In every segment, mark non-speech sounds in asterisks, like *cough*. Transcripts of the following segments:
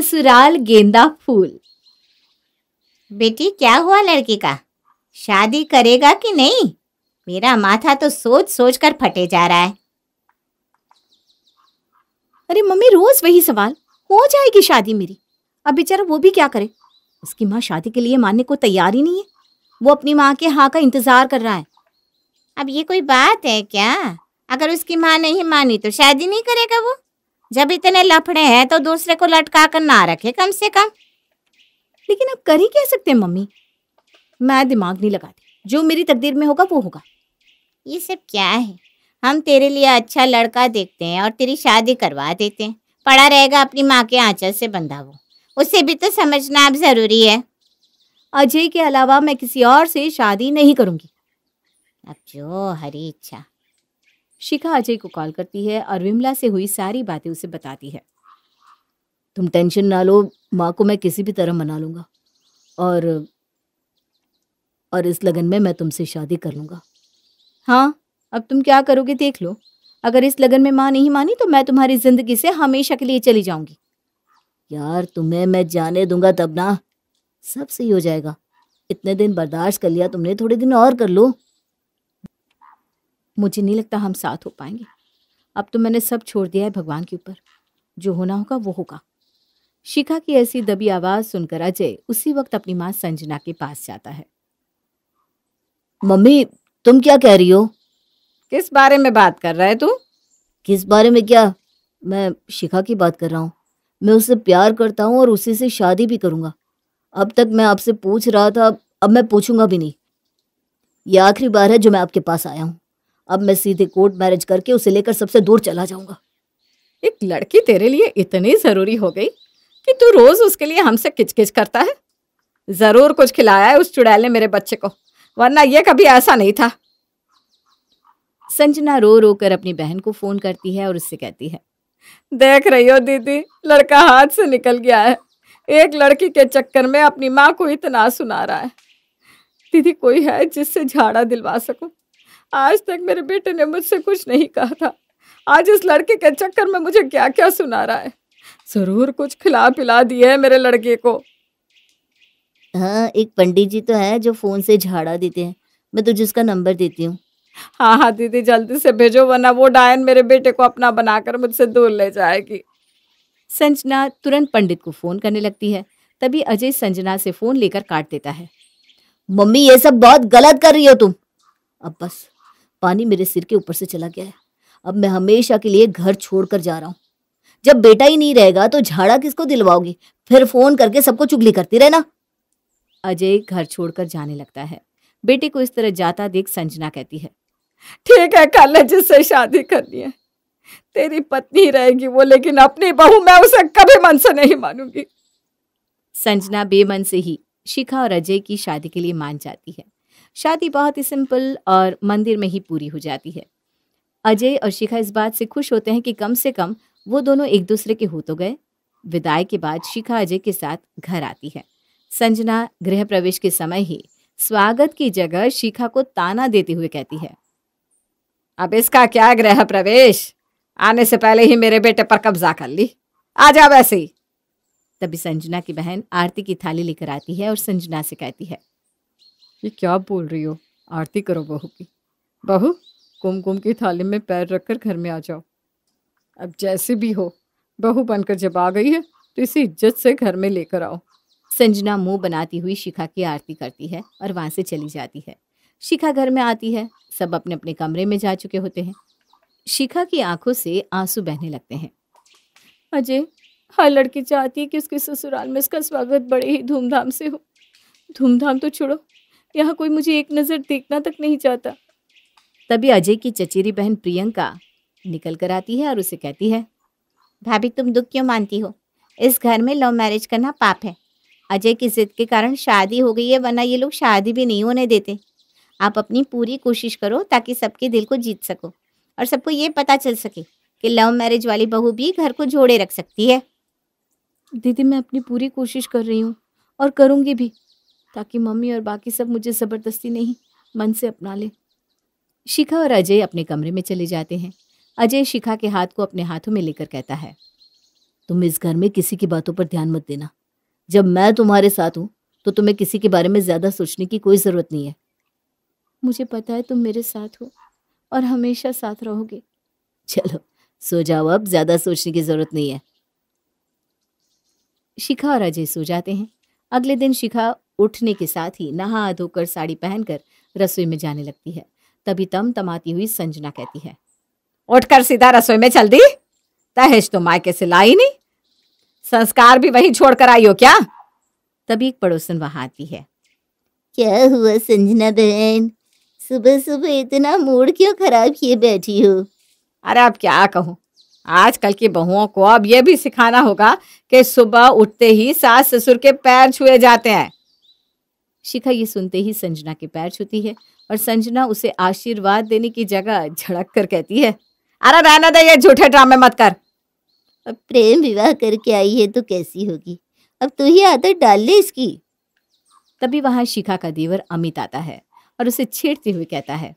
ससुराल गेंदा फूल बेटी क्या हुआ लड़की का शादी करेगा कि नहीं मेरा माथा तो सोच सोच कर फटे जा रहा है अरे मम्मी रोज वही सवाल हो जाएगी शादी मेरी अब बेचारा वो भी क्या करे उसकी माँ शादी के लिए मानने को तैयार ही नहीं है वो अपनी माँ के हाँ का इंतजार कर रहा है अब ये कोई बात है क्या अगर उसकी माँ नहीं मानी तो शादी नहीं करेगा वो जब इतने लफड़े हैं तो दूसरे को लटका कर ना रखे कम से कम लेकिन अब कर ही कह सकते हैं मम्मी मैं दिमाग नहीं लगाती जो मेरी तकदीर में होगा वो होगा ये सब क्या है हम तेरे लिए अच्छा लड़का देखते हैं और तेरी शादी करवा देते हैं पड़ा रहेगा अपनी माँ के आंचल से बंधा वो उसे भी तो समझना अब ज़रूरी है अजय के अलावा मैं किसी और से शादी नहीं करूँगी अब जो हरी इच्छा शिखा अजय को कॉल करती है और विमला से हुई सारी बातें उसे बताती है तुम टेंशन ना लो माँ को मैं किसी भी तरह मना लूंगा और और इस लगन में मैं तुमसे शादी कर लूंगा हाँ अब तुम क्या करोगे देख लो अगर इस लगन में माँ नहीं मानी तो मैं तुम्हारी जिंदगी से हमेशा के लिए चली जाऊंगी यार तुम्हें मैं जाने दूंगा तब ना सब सही हो जाएगा इतने दिन बर्दाश्त कर लिया तुमने थोड़े दिन और कर लो मुझे नहीं लगता हम साथ हो पाएंगे अब तो मैंने सब छोड़ दिया है भगवान के ऊपर जो होना होगा वो होगा शिखा की ऐसी दबी आवाज सुनकर अजय उसी वक्त अपनी माँ संजना के पास जाता है मम्मी तुम क्या कह रही हो किस बारे में बात कर रहा है तू किस बारे में क्या मैं शिखा की बात कर रहा हूँ मैं उससे प्यार करता हूँ और उसी से शादी भी करूंगा अब तक मैं आपसे पूछ रहा था अब मैं पूछूंगा भी नहीं ये आखिरी बार है जो मैं आपके पास आया हूँ अब मैं सीधे कोर्ट मैरिज करके उसे लेकर सबसे दूर चला जाऊंगा एक लड़की तेरे लिए इतनी जरूरी हो गई कि तू रोज उसके लिए हमसे किचकिच करता है जरूर कुछ खिलाया है उस चुड़ैल ने मेरे बच्चे को वरना यह कभी ऐसा नहीं था संजना रो रो कर अपनी बहन को फोन करती है और उससे कहती है देख रही हो दीदी लड़का हाथ से निकल गया है एक लड़की के चक्कर में अपनी माँ को इतना सुना रहा है दीदी कोई है जिससे झाड़ा दिलवा सकूं आज तक मेरे बेटे ने मुझसे कुछ नहीं कहा था आज इस लड़के के चक्कर में मुझे क्या क्या सुना रहा है जरूर कुछ खिला पिला दिया है मेरे लड़के को हाँ एक पंडित जी तो है जो फोन से झाड़ा देते हैं मैं तुझे उसका नंबर देती हूँ हाँ हाँ दीदी जल्दी से भेजो वरना वो डायन मेरे बेटे को अपना बनाकर मुझसे दूर ले जाएगी संजना तुरंत पंडित को फोन करने लगती है तभी अजय संजना से फोन लेकर काट देता है मम्मी ये सब बहुत गलत कर रही हो तुम अब बस पानी मेरे सिर के ऊपर से चला गया है अब मैं हमेशा के लिए घर छोड़कर जा रहा हूँ जब बेटा ही नहीं रहेगा तो झाड़ा किसको दिलवाओगी फिर फोन करके सबको चुगली करती रहना अजय घर छोड़कर जाने लगता है बेटे को इस तरह जाता देख संजना कहती है ठीक है कल जिससे से शादी करनी है तेरी पत्नी रहेगी वो लेकिन अपनी बहू मैं उसे कभी मन से नहीं मानूंगी संजना बेमन से ही शिखा और अजय की शादी के लिए मान जाती है शादी बहुत ही सिंपल और मंदिर में ही पूरी हो जाती है अजय और शिखा इस बात से खुश होते हैं कि कम से कम वो दोनों एक दूसरे के हो तो गए विदाई के बाद शिखा अजय के साथ घर आती है संजना गृह प्रवेश के समय ही स्वागत की जगह शिखा को ताना देते हुए कहती है अब इसका क्या गृह प्रवेश आने से पहले ही मेरे बेटे पर कब्जा कर ली आ जा वैसे ही तभी संजना की बहन आरती की थाली लेकर आती है और संजना से कहती है ये क्या बोल रही हो आरती करो बहू की बहू कुमकुम की थाली में पैर रखकर घर में आ जाओ अब जैसे भी हो बहू बनकर जब आ गई है तो इसी इज्जत से घर में लेकर आओ संजना मुंह बनाती हुई शिखा की आरती करती है और वहाँ से चली जाती है शिखा घर में आती है सब अपने अपने कमरे में जा चुके होते हैं शिखा की आंखों से आंसू बहने लगते हैं अजय हर लड़की चाहती है कि उसके ससुराल में उसका स्वागत बड़े ही धूमधाम से हो धूमधाम तो छोड़ो यहाँ कोई मुझे एक नज़र देखना तक नहीं चाहता तभी अजय की चचेरी बहन प्रियंका निकल कर आती है और उसे कहती है भाभी तुम दुख क्यों मानती हो इस घर में लव मैरिज करना पाप है अजय की जिद के कारण शादी हो गई है वरना ये लोग शादी भी नहीं होने देते आप अपनी पूरी कोशिश करो ताकि सबके दिल को जीत सको और सबको ये पता चल सके कि लव मैरिज वाली बहू भी घर को जोड़े रख सकती है दीदी मैं अपनी पूरी कोशिश कर रही हूँ और करूँगी भी ताकि मम्मी और बाकी सब मुझे ज़बरदस्ती नहीं मन से अपना ले शिखा और अजय अपने कमरे में चले जाते हैं अजय शिखा के हाथ को अपने हाथों में लेकर कहता है तुम इस घर में किसी की बातों पर ध्यान मत देना जब मैं तुम्हारे साथ हूँ तो तुम्हें किसी के बारे में ज़्यादा सोचने की कोई ज़रूरत नहीं है मुझे पता है तुम मेरे साथ हो और हमेशा साथ रहोगे चलो सो जाओ अब ज़्यादा सोचने की ज़रूरत नहीं है शिखा और अजय सो जाते हैं अगले दिन शिखा उठने के साथ ही नहा धोकर साड़ी पहनकर रसोई में जाने लगती है तभी तम तमाती हुई संजना कहती है उठकर सीधा रसोई में चल दी तहेज तो मायके से लाई नहीं संस्कार भी वही छोड़कर आई हो क्या तभी एक पड़ोसन वहां आती है क्या हुआ संजना बहन सुबह सुबह इतना मूड क्यों खराब किए बैठी हो अरे आप क्या कहूँ आजकल की बहुओं को अब यह भी सिखाना होगा कि सुबह उठते ही सास ससुर के पैर छुए जाते हैं शिखा ये सुनते ही संजना के पैर छूती है और संजना उसे आशीर्वाद देने की जगह झड़क कर कहती है अरे रहना दे ये झूठे ड्रामे मत कर अब प्रेम विवाह करके आई है तो कैसी होगी अब तू ही आदत डाल ले इसकी तभी वहां शिखा का देवर अमित आता है और उसे छेड़ते हुए कहता है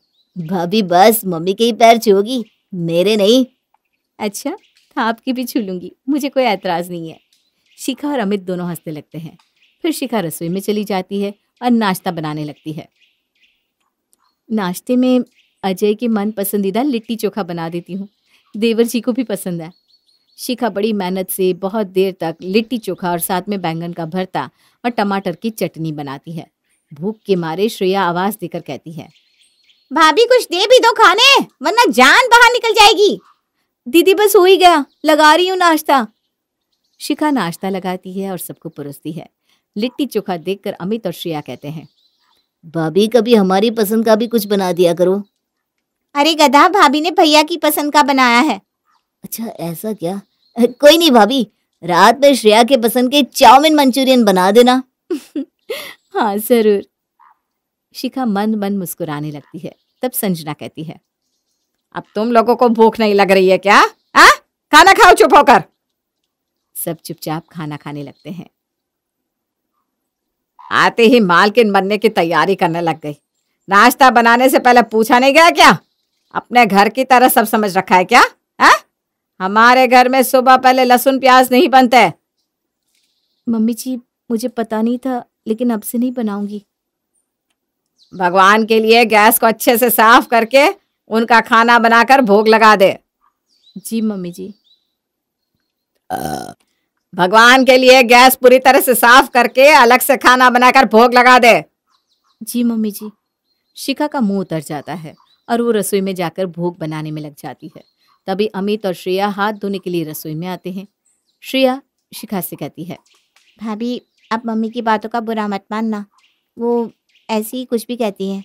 भाभी बस मम्मी के ही पैर छूगी मेरे नहीं अच्छा आपकी भी छू लूंगी मुझे कोई ऐतराज नहीं है शिखा और अमित दोनों हंसने लगते हैं फिर शिखा रसोई में चली जाती है और नाश्ता बनाने लगती है नाश्ते में अजय के मन पसंदीदा लिट्टी चोखा बना देती हूँ देवर जी को भी पसंद है शिखा बड़ी मेहनत से बहुत देर तक लिट्टी चोखा और साथ में बैंगन का भरता और टमाटर की चटनी बनाती है भूख के मारे श्रेया आवाज़ देकर कहती है भाभी कुछ दे भी दो खाने वरना जान बाहर निकल जाएगी दीदी बस हो ही गया लगा रही हूँ नाश्ता शिखा नाश्ता लगाती है और सबको परोसती है लिट्टी चोखा देखकर अमित और श्रेया कहते हैं भाभी कभी हमारी पसंद का भी कुछ बना दिया करो अरे गधा भाभी ने भैया की पसंद का बनाया है अच्छा ऐसा क्या कोई नहीं भाभी रात में श्रेया के पसंद के चाउमिन मंचूरियन बना देना *laughs* हाँ जरूर शिखा मन मन मुस्कुराने लगती है तब संजना कहती है अब तुम लोगों को भूख नहीं लग रही है क्या आ? हाँ? खाना खाओ चुप होकर सब चुपचाप खाना खाने लगते हैं आते ही मालकिन बनने की तैयारी करने लग गई नाश्ता बनाने से पहले पूछा नहीं गया क्या अपने घर की तरह सब समझ रखा है क्या है हमारे घर में सुबह पहले लहसुन प्याज नहीं बनते मम्मी जी मुझे पता नहीं था लेकिन अब से नहीं बनाऊंगी भगवान के लिए गैस को अच्छे से साफ करके उनका खाना बनाकर भोग लगा दे जी मम्मी जी आ... भगवान के लिए गैस पूरी तरह से साफ करके अलग से खाना बनाकर भोग लगा दे जी मम्मी जी शिखा का मुंह उतर जाता है और वो रसोई में जाकर भोग बनाने में लग जाती है तभी अमित और श्रेया हाथ धोने के लिए रसोई में आते हैं श्रेया शिखा से कहती है भाभी आप मम्मी की बातों का बुरा मत मानना वो ऐसी ही कुछ भी कहती हैं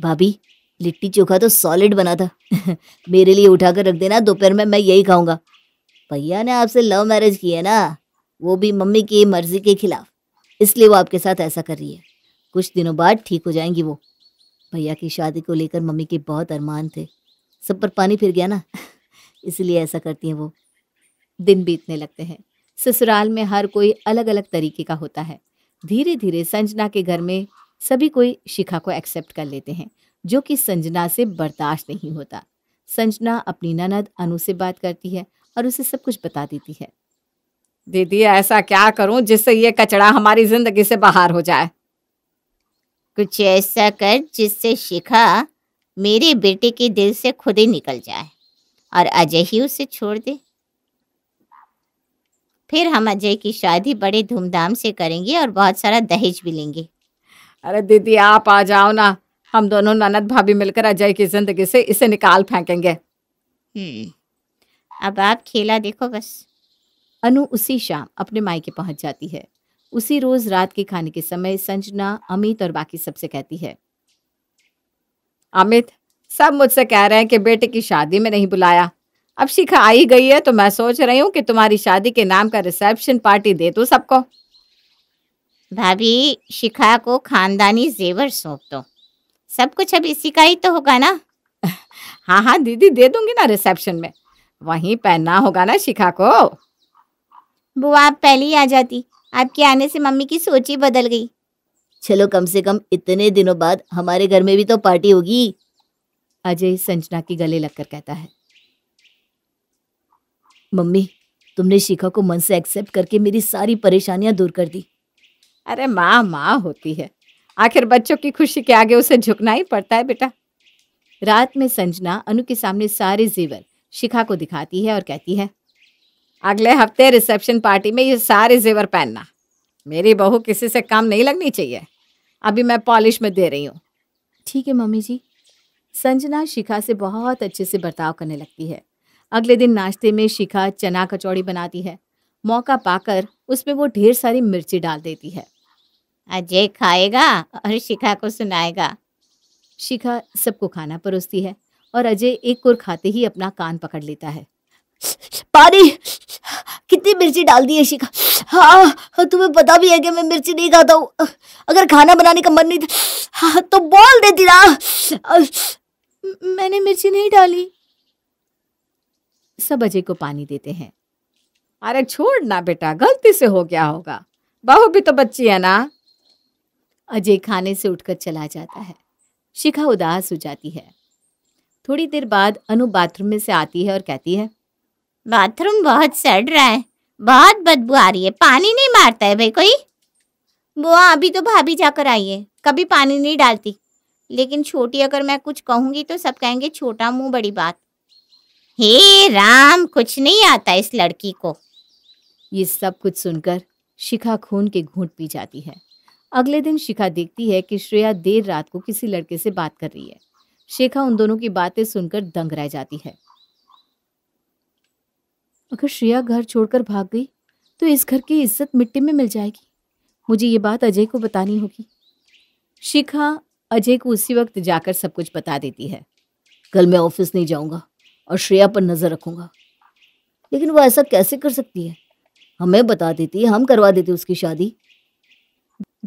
भाभी लिट्टी चोखा तो सॉलिड बना था *laughs* मेरे लिए उठा कर रख देना दोपहर में मैं यही खाऊंगा भैया ने आपसे लव मैरिज की है ना वो भी मम्मी की मर्जी के खिलाफ इसलिए वो आपके साथ ऐसा कर रही है कुछ दिनों बाद ठीक हो जाएंगी वो भैया की शादी को लेकर मम्मी के बहुत अरमान थे सब पर पानी फिर गया ना *laughs* इसलिए ऐसा करती हैं वो दिन बीतने लगते हैं ससुराल में हर कोई अलग अलग तरीके का होता है धीरे धीरे संजना के घर में सभी कोई शिखा को एक्सेप्ट कर लेते हैं जो कि संजना से बर्दाश्त नहीं होता संजना अपनी ननद अनु से बात करती है और उसे सब कुछ बता देती है दीदी ऐसा क्या करूं जिससे ये कचड़ा हमारी जिंदगी से बाहर हो जाए कुछ ऐसा कर जिससे शिखा मेरे बेटे के दिल से खुद ही निकल जाए और अजय ही उसे छोड़ दे फिर हम अजय की शादी बड़े धूमधाम से करेंगे और बहुत सारा दहेज भी लेंगे अरे दीदी आप आ जाओ ना हम दोनों ननद भाभी मिलकर अजय की जिंदगी से इसे निकाल फेंकेंगे हम्म अब आप खेला देखो बस अनु उसी शाम अपने मायके पहुंच जाती है उसी रोज रात के खाने के समय संजना अमित और बाकी सबसे कहती है अमित सब मुझसे कह रहे हैं कि बेटे की शादी में नहीं बुलाया अब शिखा आई गई है तो मैं सोच रही हूँ कि तुम्हारी शादी के नाम का रिसेप्शन पार्टी दे दो सबको भाभी शिखा को खानदानी जेवर सौंप दो सब कुछ अब इसी का ही तो होगा ना *laughs* हाँ हाँ दीदी दे दूंगी ना रिसेप्शन में वहीं पहनना होगा ना शिखा को बुआ आप पहले ही आ जाती आपके आने से मम्मी की सोच ही बदल गई चलो कम से कम इतने दिनों बाद हमारे घर में भी तो पार्टी होगी अजय संजना के गले लगकर कहता है मम्मी तुमने शिखा को मन से एक्सेप्ट करके मेरी सारी परेशानियां दूर कर दी अरे माँ माँ होती है आखिर बच्चों की खुशी के आगे उसे झुकना ही पड़ता है बेटा रात में संजना अनु के सामने सारे जीवन शिखा को दिखाती है और कहती है अगले हफ्ते रिसेप्शन पार्टी में ये सारे जेवर पहनना मेरी बहू किसी से काम नहीं लगनी चाहिए अभी मैं पॉलिश में दे रही हूँ ठीक है मम्मी जी संजना शिखा से बहुत अच्छे से बर्ताव करने लगती है अगले दिन नाश्ते में शिखा चना कचौड़ी बनाती है मौका पाकर उसमें वो ढेर सारी मिर्ची डाल देती है अजय खाएगा और शिखा को सुनाएगा शिखा सबको खाना परोसती है और अजय एक कुर खाते ही अपना कान पकड़ लेता है पानी कितनी मिर्ची डाल दी है शिखा हाँ, हाँ तुम्हें पता भी है कि मैं मिर्ची नहीं खाता हूँ अगर खाना बनाने का मन नहीं था हाँ, तो बोल देती ना मैंने मिर्ची नहीं डाली सब अजय को पानी देते हैं अरे छोड़ ना बेटा गलती से हो क्या होगा बहू भी तो बच्ची है ना अजय खाने से उठकर चला जाता है शिखा उदास हो जाती है थोड़ी देर बाद अनु बाथरूम में से आती है और कहती है बाथरूम बहुत सड़ रहा है बहुत बदबू आ रही है पानी नहीं मारता है भाई कोई बुआ अभी तो भाभी जाकर आई है कभी पानी नहीं डालती लेकिन छोटी अगर मैं कुछ कहूंगी तो सब कहेंगे छोटा मुंह बड़ी बात हे राम कुछ नहीं आता इस लड़की को ये सब कुछ सुनकर शिखा खून के घूंट पी जाती है अगले दिन शिखा देखती है कि श्रेया देर रात को किसी लड़के से बात कर रही है शेखा उन दोनों की बातें सुनकर दंग रह जाती है अगर श्रेया घर छोड़कर भाग गई तो इस घर की इज्जत मिट्टी में मिल जाएगी मुझे ये बात अजय को बतानी होगी शिखा अजय को उसी वक्त जाकर सब कुछ बता देती है कल मैं ऑफिस नहीं जाऊंगा और श्रेया पर नज़र रखूंगा लेकिन वो ऐसा कैसे कर सकती है हमें बता देती हम करवा देते उसकी शादी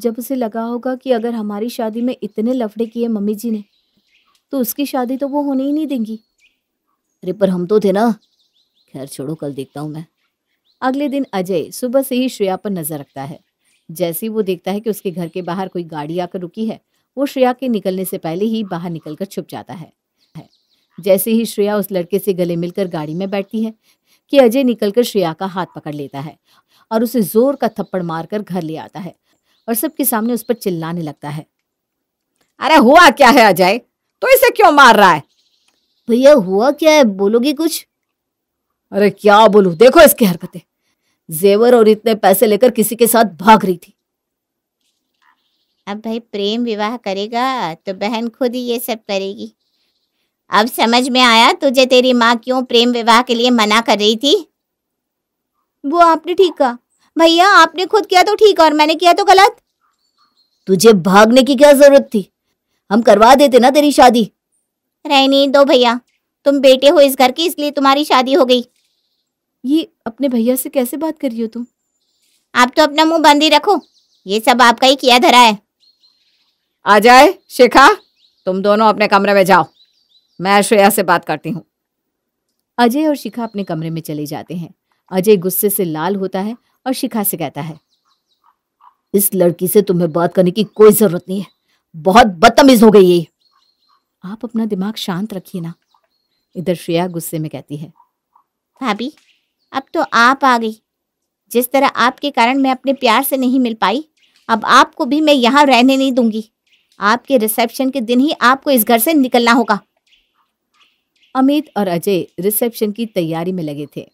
जब उसे लगा होगा कि अगर हमारी शादी में इतने लफड़े किए मम्मी जी ने तो उसकी शादी तो वो होने ही नहीं देंगी अरे पर हम तो थे ना खैर छोड़ो कल देखता हूँ मैं अगले दिन अजय सुबह से ही श्रेया पर नजर रखता है जैसे ही वो देखता है कि उसके घर के बाहर कोई गाड़ी आकर रुकी है वो श्रेया के निकलने से पहले ही बाहर निकलकर छुप जाता है जैसे ही श्रेया उस लड़के से गले मिलकर गाड़ी में बैठती है कि अजय निकलकर श्रेया का हाथ पकड़ लेता है और उसे जोर का थप्पड़ मारकर घर ले आता है और सबके सामने उस पर चिल्लाने लगता है अरे हुआ क्या है अजय तो इसे क्यों मार रहा है भैया हुआ क्या है बोलोगे कुछ अरे क्या बोलू देखो इसकी हरकतें जेवर और इतने पैसे लेकर किसी के साथ भाग रही थी अब भाई प्रेम विवाह करेगा तो बहन खुद ही ये सब करेगी अब समझ में आया तुझे तेरी माँ क्यों प्रेम विवाह के लिए मना कर रही थी वो आपने ठीक कहा भैया आपने खुद किया तो ठीक और मैंने किया तो गलत तुझे भागने की क्या जरूरत थी हम करवा देते ना तेरी शादी रहने दो भैया तुम बेटे हो इस घर के इसलिए तुम्हारी शादी हो गई ये अपने भैया से कैसे बात कर रही हो तुम आप तो अपना मुंह बंद ही रखो ये सब आपका ही किया धरा है आ जाए शिखा तुम दोनों अपने कमरे में जाओ मैं श्रेया से बात करती हूँ अजय और शिखा अपने कमरे में चले जाते हैं अजय गुस्से से लाल होता है और शिखा से कहता है इस लड़की से तुम्हें बात करने की कोई जरूरत नहीं है बहुत बदतमीज हो गई ये आप अपना दिमाग शांत रखिए ना इधर श्रेया गुस्से में कहती है भाभी अब तो आप आ गई जिस तरह आपके कारण मैं अपने प्यार से नहीं मिल पाई अब आपको भी मैं यहाँ रहने नहीं दूंगी आपके रिसेप्शन के दिन ही आपको इस घर से निकलना होगा अमित और अजय रिसेप्शन की तैयारी में लगे थे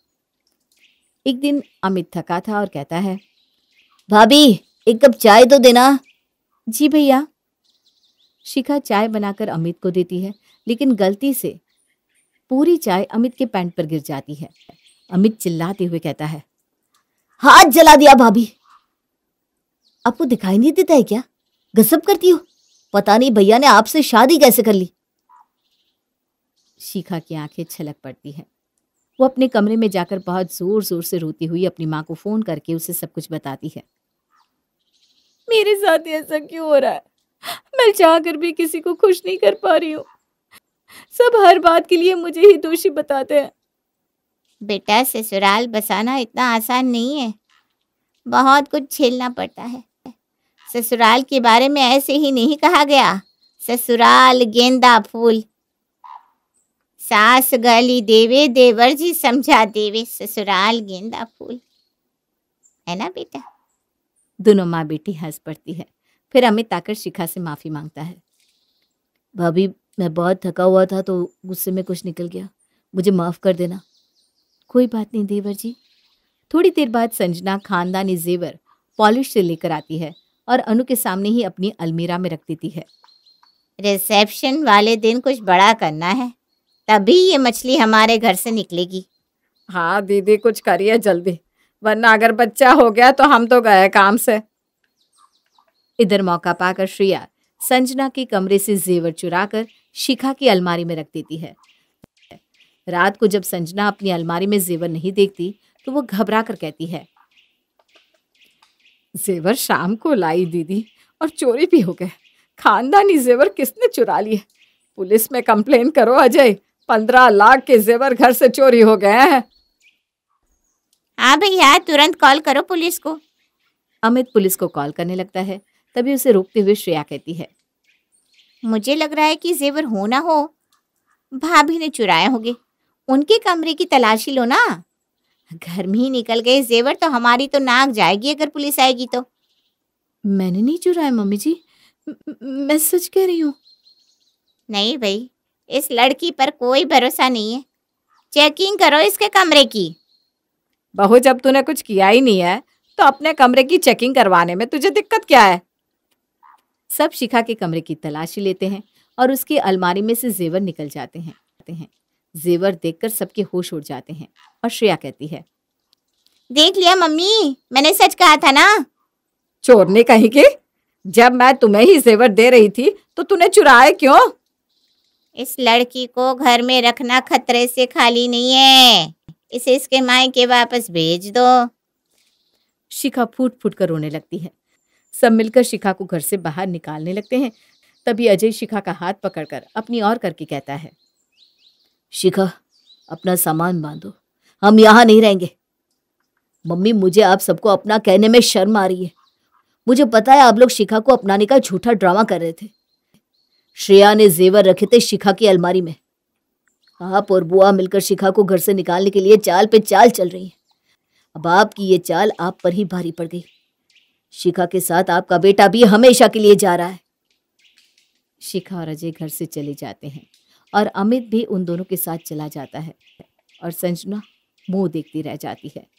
एक दिन अमित थका था और कहता है भाभी एक कप चाय तो देना जी भैया शिखा चाय बनाकर अमित को देती है लेकिन गलती से पूरी चाय अमित के पैंट पर गिर जाती है अमित चिल्लाते हुए कहता है हाथ जला दिया भाभी आपको दिखाई नहीं देता है क्या गजब करती हो पता नहीं भैया ने आपसे शादी कैसे कर ली शिखा की आंखें छलक पड़ती है वो अपने कमरे में जाकर बहुत जोर जोर से रोती हुई अपनी माँ को फोन करके उसे सब कुछ बताती है मेरे साथ ऐसा क्यों हो रहा है मैं चाहकर भी किसी को खुश नहीं कर पा रही हूँ सब हर बात के लिए मुझे ही दोषी बताते हैं बेटा ससुराल बसाना इतना आसान नहीं है बहुत कुछ झेलना पड़ता है ससुराल के बारे में ऐसे ही नहीं कहा गया ससुराल गेंदा फूल सास गली देवे देवर जी समझा देवे ससुराल गेंदा फूल है ना बेटा दोनों माँ बेटी हंस पड़ती है फिर अमित आकर शिखा से माफ़ी मांगता है भाभी मैं बहुत थका हुआ था तो गुस्से में कुछ निकल गया मुझे माफ़ कर देना कोई बात नहीं देवर जी थोड़ी देर बाद संजना खानदानी जेवर पॉलिश से लेकर आती है और अनु के सामने ही अपनी अलमीरा में रख देती है रिसेप्शन वाले दिन कुछ बड़ा करना है तभी ये मछली हमारे घर से निकलेगी हाँ दीदी कुछ करिए जल्दी वरना अगर बच्चा हो गया तो हम तो गए काम से इधर मौका पाकर श्रेया संजना के कमरे से जेवर चुरा कर शिखा की अलमारी में रख देती है रात को जब संजना अपनी अलमारी में जेवर नहीं देखती तो वो घबरा कर कहती है जेवर शाम को लाई दीदी और चोरी भी हो गए खानदानी जेवर किसने चुरा लिए पुलिस में कंप्लेन करो अजय पंद्रह लाख के जेवर घर से चोरी हो गए हैं हाँ भैया तुरंत कॉल करो पुलिस को अमित पुलिस को कॉल करने लगता है तभी उसे रोकते हुए श्रेया कहती है मुझे लग रहा है कि जेवर हो ना हो भाभी ने चुराए होंगे उनके कमरे की तलाशी लो ना घर में ही निकल गए जेवर तो हमारी तो नाक जाएगी अगर पुलिस आएगी तो मैंने नहीं चुराया मम्मी जी मैं सच कह रही हूँ नहीं भाई इस लड़की पर कोई भरोसा नहीं है चेकिंग करो इसके कमरे की बहू जब तूने कुछ किया ही नहीं है तो अपने कमरे की चेकिंग करवाने में तुझे दिक्कत क्या है सब शिखा के कमरे की तलाशी लेते हैं और उसकी अलमारी में से जेवर निकल जाते हैं हैं जेवर देखकर सबके होश उड़ जाते हैं और श्रेया कहती है देख लिया मम्मी मैंने सच कहा था ना चोर ने कहीं के जब मैं तुम्हें ही जेवर दे रही थी तो तूने चुराए क्यों इस लड़की को घर में रखना खतरे से खाली नहीं है इसे इसके मायके वापस भेज दो शिखा फूट फूट कर रोने लगती है सब मिलकर शिखा को घर से बाहर निकालने लगते हैं तभी अजय शिखा का हाथ पकड़कर अपनी ओर करके कहता है शिखा अपना सामान बांधो हम यहाँ नहीं रहेंगे मम्मी मुझे आप सबको अपना कहने में शर्म आ रही है मुझे पता है आप लोग शिखा को अपनाने का झूठा ड्रामा कर रहे थे श्रेया ने जेवर रखे थे शिखा की अलमारी में आप और बुआ मिलकर शिखा को घर से निकालने के लिए चाल पे चाल चल रही है अब आपकी ये चाल आप पर ही भारी पड़ गई शिखा के साथ आपका बेटा भी हमेशा के लिए जा रहा है शिखा और अजय घर से चले जाते हैं और अमित भी उन दोनों के साथ चला जाता है और संजना मुंह देखती रह जाती है